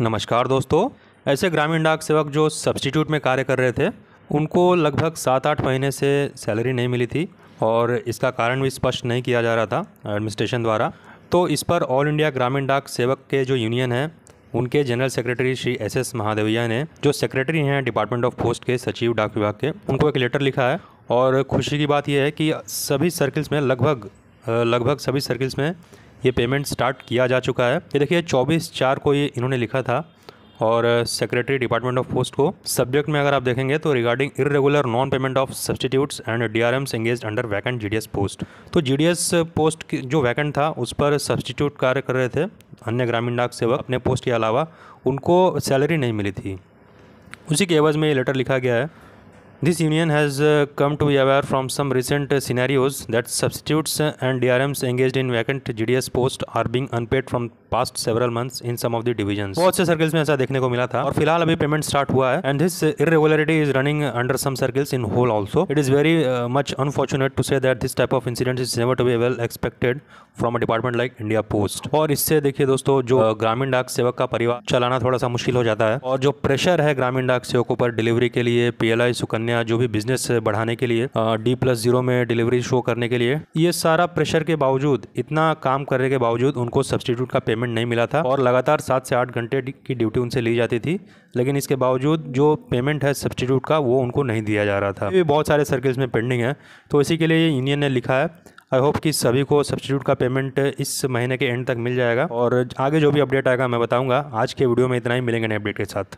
नमस्कार दोस्तों ऐसे ग्रामीण डाक सेवक जो सब्सटीट्यूट में कार्य कर रहे थे उनको लगभग सात आठ महीने से सैलरी नहीं मिली थी और इसका कारण भी स्पष्ट नहीं किया जा रहा था एडमिनिस्ट्रेशन द्वारा तो इस पर ऑल इंडिया ग्रामीण डाक सेवक के जो यूनियन है उनके general secretary Shri S S Mahadevia ने जो सेक्रेटरी हैं डिपार्टमेंट ऑफ पोस्ट के सचिव डाक विभाग के उनको एक लेटर लिखा है और खुशी की बात यह है कि सभी सर्कल्स में लगभग लगभग सभी सर्कल्स में ये पेमेंट स्टार्ट किया जा चुका है ये देखिए चौबीस चार को ये इन्होंने लिखा था और सेक्रेटरी डिपार्टमेंट ऑफ पोस्ट को सब्जेक्ट में अगर आप देखेंगे तो regarding irregular non payment of substitutes and D R Ms engage under vacant G D S post तो जी डी एस पोस्ट जो वैकेंट था उस पर सब्सटीट्यूट कार्य कर रहे थे अन्य ग्रामीण डाक सेवक अपने पोस्ट के अलावा उनको सैलरी नहीं मिली थी उसी के एवज में ये लेटर लिखा गया है This union has uh, come to be aware from some recent uh, scenarios that substitutes and DRMs engaged in vacant GDS posts are being unpaid from past several months in some of the division बहुत से circles में ऐसा देखने को मिला था और फिलहाल अभी पेमेंट स्टार्ट हुआ है and this irregularity is running under some circles in whole also it is very much unfortunate to say that this type of incident is never to be well expected from a department like India post और इससे देखिए दोस्तों जो uh, ग्रामीण डाक सेवक का परिवार चलाना थोड़ा सा मुश्किल हो जाता है और जो प्रेशर है ग्रामीण डाक सेवकों पर डिलीवरी के लिए पीएलआई सुकन्या जो भी बिजनेस बढ़ाने के लिए डी प्लस जीरो में डिलीवरी शो करने के लिए ये सारा प्रेशर के बावजूद इतना काम करने के बावजूद उनको सब्सटीट्यूट का पेमेंट पेमेंट नहीं मिला था और लगातार सात से आठ घंटे की ड्यूटी उनसे ली जाती थी लेकिन इसके बावजूद जो पेमेंट है सब्सटीट्यूट का वो उनको नहीं दिया जा रहा था ये बहुत सारे सर्किल्स में पेंडिंग है तो इसी के लिए यूनियन ने लिखा है आई होप कि सभी को सब्सटीट्यूट का पेमेंट इस महीने के एंड तक मिल जाएगा और आगे जो भी अपडेट आएगा मैं बताऊंगा आज के वीडियो में इतना ही मिलेंगे नए अपडेट के साथ